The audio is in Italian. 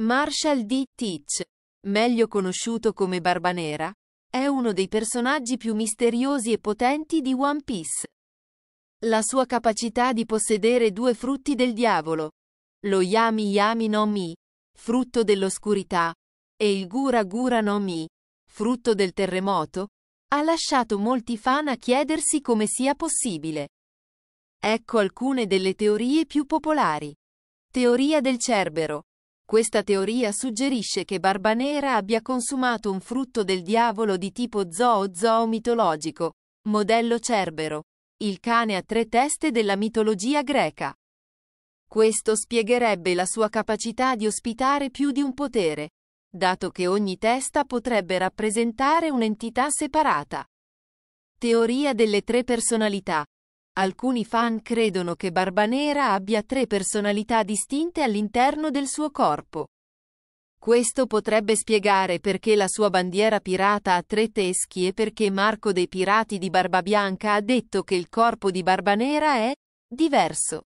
Marshall D. Teach, meglio conosciuto come Barbanera, è uno dei personaggi più misteriosi e potenti di One Piece. La sua capacità di possedere due frutti del diavolo, lo Yami Yami no Mi, frutto dell'oscurità, e il Gura Gura no Mi, frutto del terremoto, ha lasciato molti fan a chiedersi come sia possibile. Ecco alcune delle teorie più popolari. Teoria del Cerbero. Questa teoria suggerisce che Barbanera abbia consumato un frutto del diavolo di tipo zoo-zoo mitologico, modello Cerbero, il cane a tre teste della mitologia greca. Questo spiegherebbe la sua capacità di ospitare più di un potere, dato che ogni testa potrebbe rappresentare un'entità separata. Teoria delle tre personalità. Alcuni fan credono che Barbanera abbia tre personalità distinte all'interno del suo corpo. Questo potrebbe spiegare perché la sua bandiera pirata ha tre teschi e perché Marco dei Pirati di Barbabianca ha detto che il corpo di Barbanera è diverso.